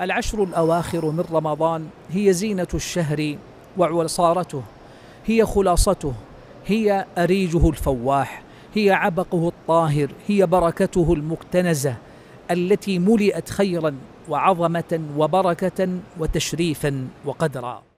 العشر الأواخر من رمضان هي زينة الشهر وعصارته هي خلاصته هي أريجه الفواح هي عبقه الطاهر هي بركته المكتنزة التي ملئت خيرا وعظمة وبركة وتشريفا وقدرا